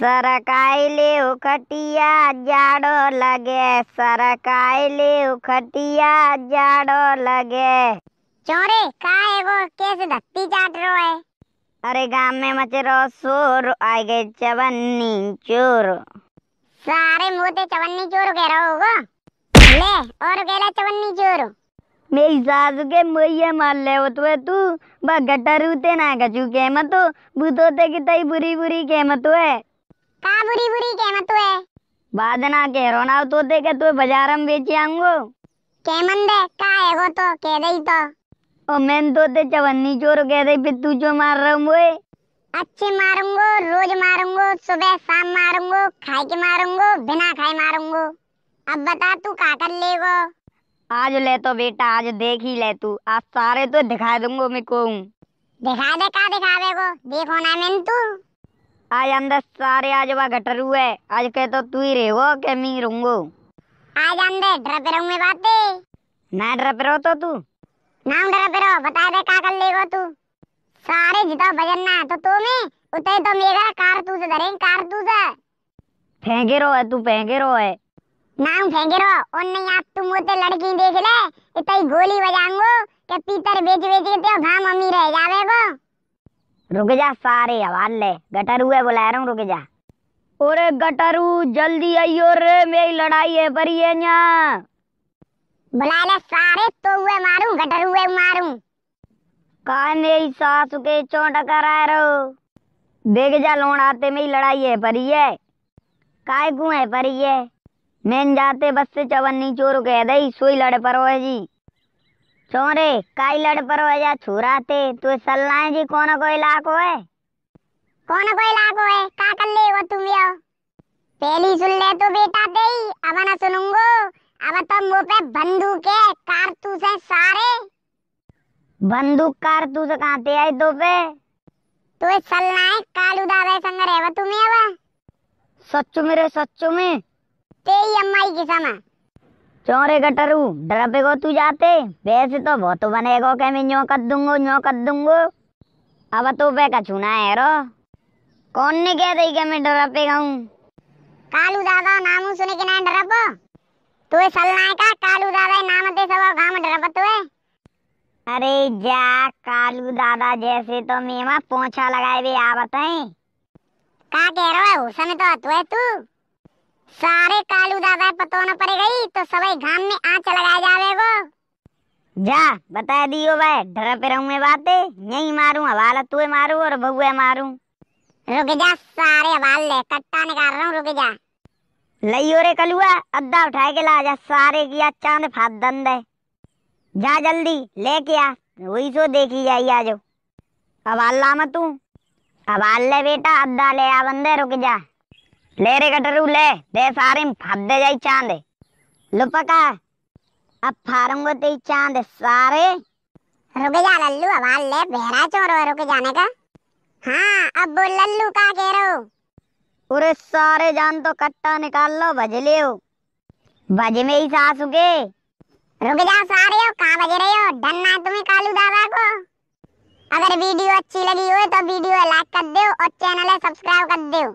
सरकाईले उखटिया जाड़ो लगे सरकाईले उखटिया जाड़ो लगे चोरे का एगो केस धत्ती चाट रो है अरे गांव में मच रो सोर आई गए चवन्नी चोर सारे मुंह चवन्नी चोर कह रहा होगा ले और गेला चवन्नी चोर मेरी सासू के मोये मार ले वो तो तू बा गटरू ते ना गचू के मतो तो ते की तई बुरी बुरी के मतो है का हाँ, बुरी बुरी के मत है बाद बादना के ना तो दे के तू बाजार में बेच आऊंगो के मन दे का है वो तो कह दई तो ओ मैं तो ते चवन्नी चोर कह दई फिर तू जो मार रहा हूं अच्छे मारूंगो रोज मारूंगो सुबह शाम मारूंगो खाए के मारूंगो बिना खाए मारूंगो अब बता तू का कर लेगो आज ले तो बेटा आज देख ही ले तू आज सारे तो दिखा दूंगो मैं को दिखा दे का दिखावेगो देखो ना मैं तू आज अंदर सारे आज घट रू है आज कह तो तू ही रहो के मी रहूंगो आज हम दे डर पे रहूंगे बाते ना डर पे रहो तो तू ना डर पे रहो बता दे का कर लेगो तू सारे जिता भजन ना तो तू में उते तो मेरा कार तू से धरे कार तू से फेंगे रो है तू फेंगे रो है ना फेंगे रो और नहीं आप तुम होते लड़की देख ले इतई गोली बजाऊंगो के पीतर तो बेच बेच के तेरा घाम अमीर रह जावे को रुक जा सारे हवाल ले गटरू है बुला रहा हूँ रुक जा ओरे गटरू जल्दी आइयो रे मेरी लड़ाई है पर ये यहाँ बुला ले सारे तो हुए मारूं गटरू हुए मारूं का मेरी सास के चोट करा रो देख जा लोन आते मेरी लड़ाई है परी है काय कू है पर ये मैन जाते बस से चवन नहीं चोर कह दई सोई लड़ पर जी छोरे काई लड़ पर वजह छुराते तू सल्लाए जी कौन को इलाको है कौन को इलाको है का कर ले वो तुम यो पहली सुन ले तो बेटा तेरी अब ना सुनूंगो अब तो मुंह पे बंदूक है कारतूस है सारे बंदूक कारतूस कहां ते आई तो पे तू सल्लाए कालू दादा संग रहवा तुम यो सच्चू मेरे सच्चू में तेरी अम्मा की समा चौरे गटरू को तू जाते वैसे तो बहुत बनेगो के मैं न्यो कर दूंगो न्यो कर दूंगो अब तो पे का छूना है रो कौन ने कह दी के मैं डरपेगा गाऊं कालू दादा नामू सुने के ना डरपो तू सल सलनाए का कालू दादा नाम ते सब घाम डरपो तू है अरे जा कालू दादा जैसे तो मैं मेमा पोंछा लगाए भी आवत है का कह रहा है उसने तो तू है तू सारे कालू दादा पतोन पड़े गई तो सवई घाम में आंच लगाए जावे गो जा बता दियो भाई डरा पे रहूं मैं बाते यही मारूं हवाला तू मारूं और बहुए मारूं रुक जा सारे हवाल ले कट्टा निकाल रहा हूं रुक जा लइयो रे कलुआ अद्दा उठाए के ला जा सारे किया चांद फाद दंद है जा जल्दी ले के आ वही सो देखी जाई आ जाओ हवाला मत तू हवाल ले बेटा अद्दा ले आ बंदे रुक जा लेरे कटर उले दे बेफारिम फादे जाई चांदे लुपका अब फारूंगो ते चांदे सारे रुक जा लल्लू आवाज ले बेरा चोर हो रुक जाने का हाँ अब बोल लल्लू का कह रहे हो उरे सारे जान तो कट्टा निकाल लो भजले हो भज में ही सासू के रुक जा सारे हो कहाँ बज रहे हो डन्ना तुम्हें कालू दादा को अगर वीडियो अच्छी लगी हो तो वीडियो लाइक कर दो और चैनल सब्सक्राइब कर दो